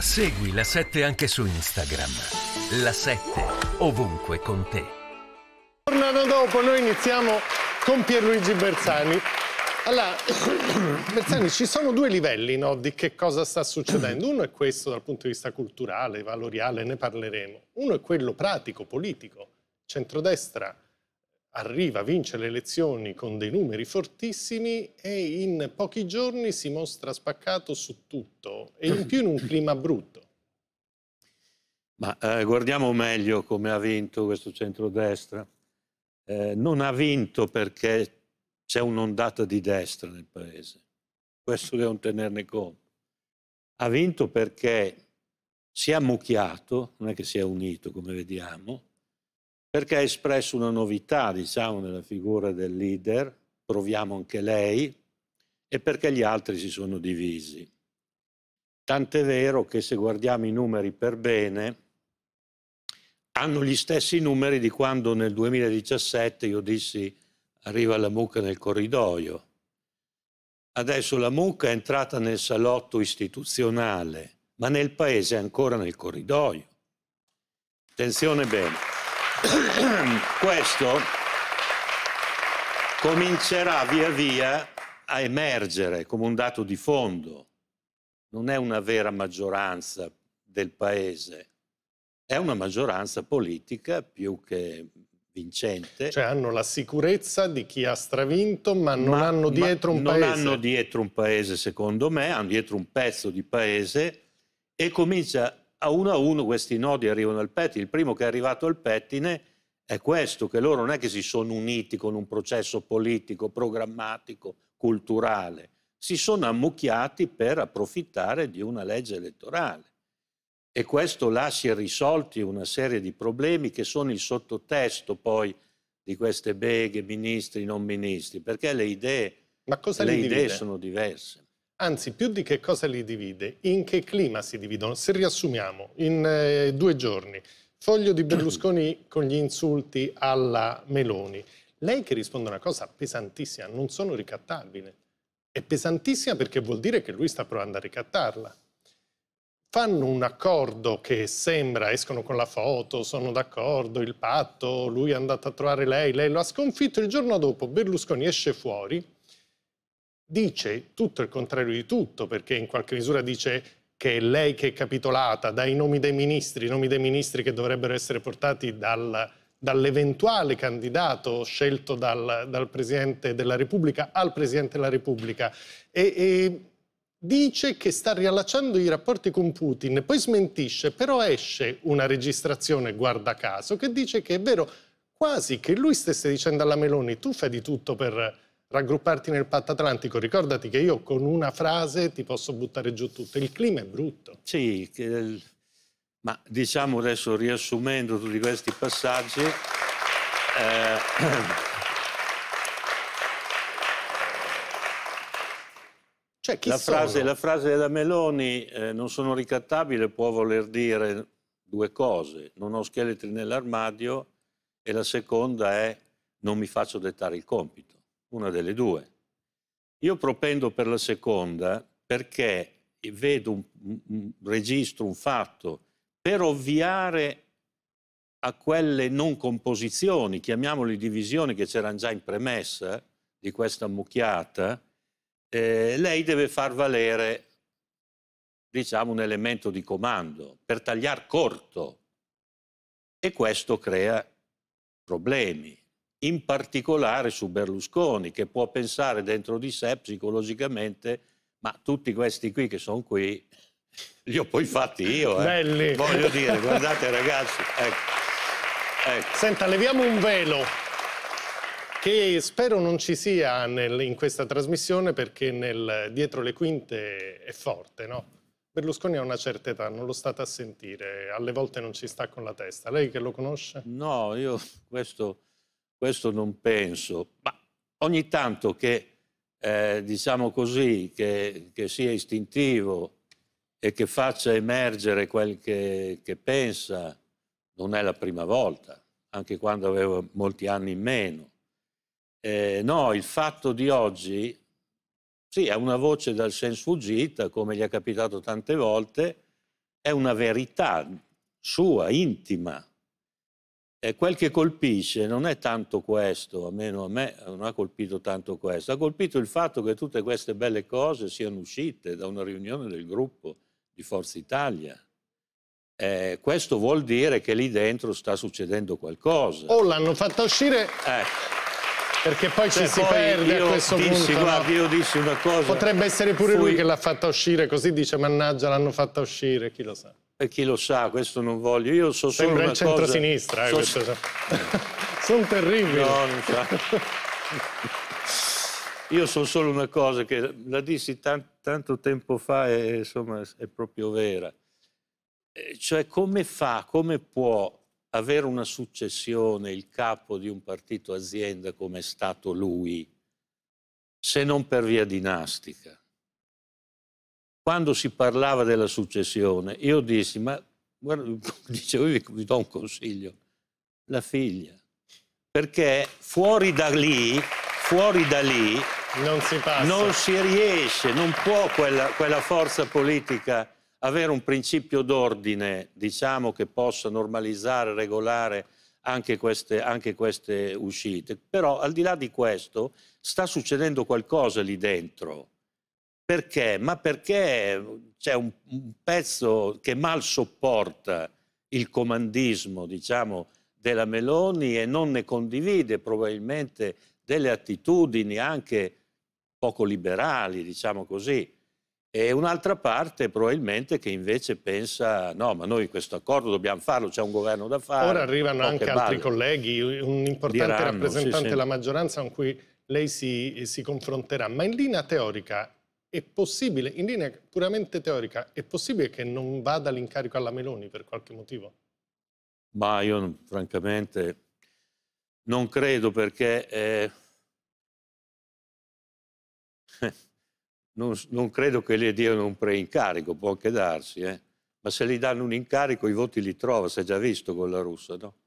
Segui la 7 anche su Instagram. La 7 ovunque con te. Tornano dopo, noi iniziamo con Pierluigi Bersani. Allora, Bersani, ci sono due livelli no, di che cosa sta succedendo. Uno è questo dal punto di vista culturale, valoriale, ne parleremo. Uno è quello pratico, politico, centrodestra arriva, vince le elezioni con dei numeri fortissimi e in pochi giorni si mostra spaccato su tutto e in più in un clima brutto. Ma eh, guardiamo meglio come ha vinto questo centrodestra. Eh, non ha vinto perché c'è un'ondata di destra nel paese. Questo devono tenerne conto. Ha vinto perché si è ammucchiato, non è che si è unito come vediamo, perché ha espresso una novità, diciamo, nella figura del leader, proviamo anche lei, e perché gli altri si sono divisi. Tant'è vero che se guardiamo i numeri per bene, hanno gli stessi numeri di quando nel 2017 io dissi arriva la mucca nel corridoio. Adesso la mucca è entrata nel salotto istituzionale, ma nel paese è ancora nel corridoio. Attenzione bene. questo comincerà via via a emergere come un dato di fondo. Non è una vera maggioranza del paese, è una maggioranza politica più che vincente. Cioè hanno la sicurezza di chi ha stravinto, ma non ma, hanno dietro un non paese. Non hanno dietro un paese, secondo me, hanno dietro un pezzo di paese e comincia a uno a uno questi nodi arrivano al pettine. Il primo che è arrivato al pettine è questo, che loro non è che si sono uniti con un processo politico, programmatico, culturale, si sono ammucchiati per approfittare di una legge elettorale. E questo là si è risolti una serie di problemi che sono il sottotesto poi di queste beghe, ministri, non ministri, perché le idee, le idee sono diverse anzi più di che cosa li divide, in che clima si dividono. Se riassumiamo, in eh, due giorni, foglio di Berlusconi con gli insulti alla Meloni, lei che risponde a una cosa pesantissima, non sono ricattabile. È pesantissima perché vuol dire che lui sta provando a ricattarla. Fanno un accordo che sembra, escono con la foto, sono d'accordo, il patto, lui è andato a trovare lei, lei lo ha sconfitto, il giorno dopo Berlusconi esce fuori dice tutto il contrario di tutto, perché in qualche misura dice che è lei che è capitolata, dai nomi dei ministri, i nomi dei ministri che dovrebbero essere portati dal, dall'eventuale candidato scelto dal, dal, Presidente della Repubblica al Presidente della Repubblica. E, e dice che sta riallacciando i rapporti con Putin, poi smentisce, però esce una registrazione, guarda caso, che dice che è vero, quasi che lui stesse dicendo alla Meloni, tu fai di tutto per raggrupparti nel patto atlantico, ricordati che io con una frase ti posso buttare giù tutto, il clima è brutto. Sì, che, ma diciamo adesso riassumendo tutti questi passaggi, eh, cioè, la, frase, la, frase, della Meloni eh, non sono ricattabile può voler dire due cose, non ho scheletri nell'armadio e la seconda è non mi faccio dettare il compito una delle due. Io propendo per la seconda perché vedo, un, un, registro un fatto per ovviare a quelle non composizioni, chiamiamole divisioni, che c'erano già in premessa di questa mucchiata, eh, lei deve far valere diciamo, un elemento di comando per tagliar corto e questo crea problemi in particolare su Berlusconi, che può pensare dentro di sé psicologicamente, ma tutti questi qui che sono qui li ho poi fatti io. Eh. Belli. Voglio dire, guardate ragazzi. Ecco. Ecco. Senta, leviamo un velo che spero non ci sia nel, in questa trasmissione perché nel, dietro le quinte è forte, no? Berlusconi ha una certa età, non lo state a sentire, alle volte non ci sta con la testa. Lei che lo conosce? No, io questo questo non penso, ma ogni tanto che, eh, diciamo così, che, che, sia istintivo e che faccia emergere quel che, che pensa, non è la prima volta, anche quando avevo molti anni in meno. Eh, no, il fatto di oggi, sì, è una voce dal senso fuggita, come gli è capitato tante volte, è una verità sua, intima, e quel che colpisce non è tanto questo, almeno a me non ha colpito tanto questo, ha colpito il fatto che tutte queste belle cose siano uscite da una riunione del gruppo di Forza Italia. Eh, questo vuol dire che lì dentro sta succedendo qualcosa. O l'hanno fatta uscire. Ecco. Perché poi cioè, ci si poi perde a questo dissi, punto. Guarda, no? io dissi una cosa. Potrebbe essere pure fui... lui che l'ha fatta uscire, così dice: Mannaggia, l'hanno fatta uscire, chi lo sa. E chi lo sa, questo non voglio. Io so solo Sembra una il centro-sinistra, cosa... eh, so... questo... Sono terribile. No, non sa. Io so solo una cosa che la dissi tan tanto tempo fa e insomma è proprio vera. Eh, cioè come fa, come può avere una successione il capo di un partito azienda come è stato lui, se non per via dinastica? quando si parlava della successione, io dissi, ma guarda, dicevo, vi, vi do un consiglio, la figlia, perché fuori da lì, fuori da lì, non si, passa. non si riesce, non può quella, quella forza politica avere un principio d'ordine, diciamo, che possa normalizzare, regolare anche queste, anche queste uscite. Però al di là di questo sta succedendo qualcosa lì dentro perché? Ma perché c'è un, un pezzo che mal sopporta il comandismo, diciamo, della Meloni e non ne condivide probabilmente delle attitudini anche poco liberali, diciamo così, e un'altra parte probabilmente che invece pensa no, ma noi questo accordo dobbiamo farlo, c'è un governo da fare. Ora arrivano anche altri balle. colleghi, un importante Diranno, rappresentante sì, sì. della maggioranza con cui lei si, si confronterà, ma in linea teorica è possibile, in linea puramente teorica, è possibile che non vada l'incarico alla Meloni per qualche motivo? Ma io francamente non credo perché eh, non, non, credo che le diano un preincarico, può anche darsi, eh. ma se gli danno un incarico i voti li trova, si è già visto con la russa, no?